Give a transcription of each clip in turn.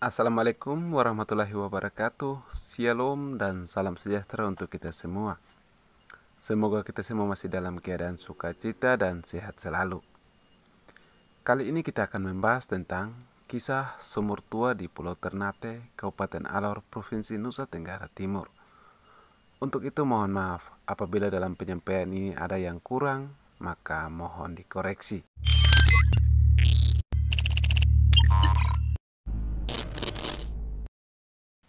Assalamualaikum warahmatullahi wabarakatuh Shalom dan salam sejahtera untuk kita semua Semoga kita semua masih dalam keadaan sukacita dan sehat selalu Kali ini kita akan membahas tentang kisah sumur tua di Pulau Ternate, Kabupaten Alor, Provinsi Nusa Tenggara Timur Untuk itu mohon maaf apabila dalam penyampaian ini ada yang kurang maka mohon dikoreksi.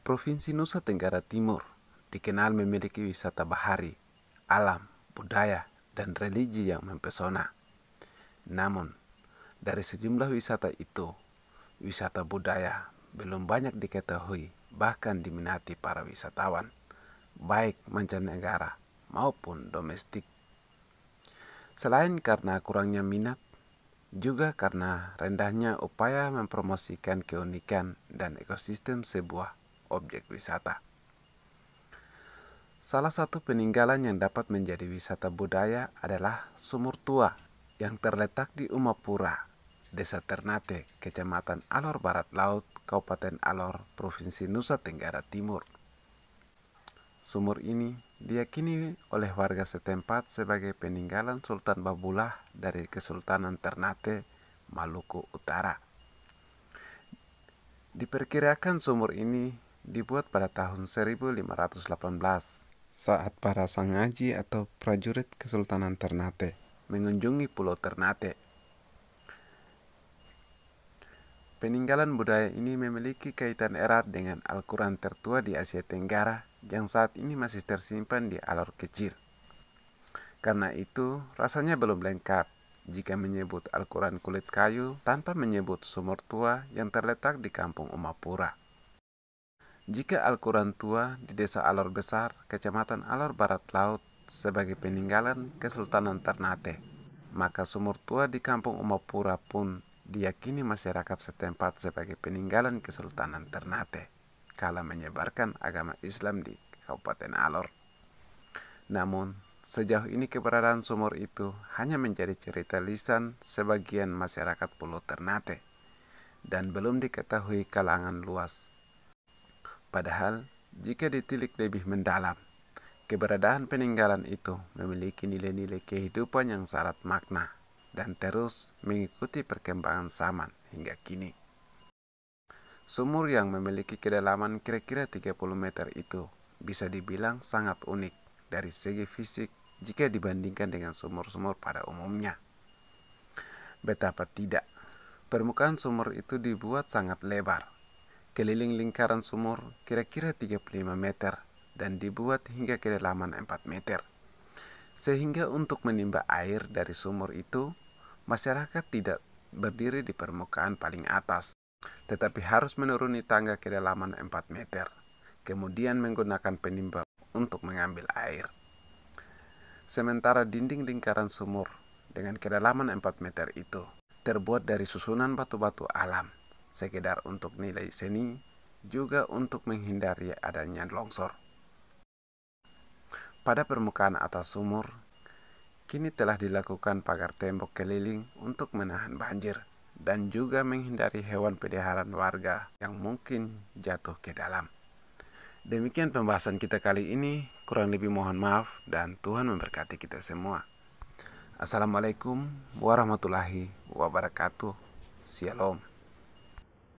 Provinsi Nusa Tenggara Timur dikenal memiliki wisata bahari, alam, budaya, dan religi yang mempesona. Namun, dari sejumlah wisata itu, wisata budaya belum banyak diketahui bahkan diminati para wisatawan, baik mancanegara maupun domestik. Selain karena kurangnya minat, juga karena rendahnya upaya mempromosikan keunikan dan ekosistem sebuah objek wisata. Salah satu peninggalan yang dapat menjadi wisata budaya adalah sumur tua yang terletak di Umapura, Desa Ternate, Kecamatan Alor Barat Laut, Kabupaten Alor, Provinsi Nusa Tenggara Timur. Sumur ini diyakini oleh warga setempat sebagai peninggalan Sultan Babulah dari Kesultanan Ternate, Maluku Utara. Diperkirakan sumur ini dibuat pada tahun 1518 saat para sang sangaji atau prajurit Kesultanan Ternate mengunjungi Pulau Ternate. Peninggalan budaya ini memiliki kaitan erat dengan Al-Quran tertua di Asia Tenggara yang saat ini masih tersimpan di alur kecil. Karena itu, rasanya belum lengkap jika menyebut Al-Quran kulit kayu tanpa menyebut sumur tua yang terletak di kampung Umapura. Jika Al-Quran tua di desa Alor Besar, kecamatan Alor Barat Laut, sebagai peninggalan Kesultanan Ternate, maka sumur tua di kampung Umapura pun diyakini masyarakat setempat sebagai peninggalan Kesultanan Ternate kala menyebarkan agama Islam di Kabupaten Alor. Namun, sejauh ini keberadaan sumur itu hanya menjadi cerita lisan sebagian masyarakat Pulau Ternate dan belum diketahui kalangan luas Padahal, jika ditilik lebih mendalam, keberadaan peninggalan itu memiliki nilai-nilai kehidupan yang syarat makna dan terus mengikuti perkembangan zaman hingga kini. Sumur yang memiliki kedalaman kira-kira 30 meter itu bisa dibilang sangat unik dari segi fisik jika dibandingkan dengan sumur-sumur pada umumnya. Betapa tidak, permukaan sumur itu dibuat sangat lebar keliling lingkaran sumur kira-kira 35 meter dan dibuat hingga kedalaman 4 meter. Sehingga untuk menimba air dari sumur itu, masyarakat tidak berdiri di permukaan paling atas, tetapi harus menuruni tangga kedalaman 4 meter, kemudian menggunakan penimba untuk mengambil air. Sementara dinding lingkaran sumur dengan kedalaman 4 meter itu terbuat dari susunan batu-batu alam sekedar untuk nilai seni, juga untuk menghindari adanya longsor. Pada permukaan atas sumur, kini telah dilakukan pagar tembok keliling untuk menahan banjir dan juga menghindari hewan peliharaan warga yang mungkin jatuh ke dalam. Demikian pembahasan kita kali ini. Kurang lebih mohon maaf dan Tuhan memberkati kita semua. Assalamualaikum warahmatullahi wabarakatuh. Shalom.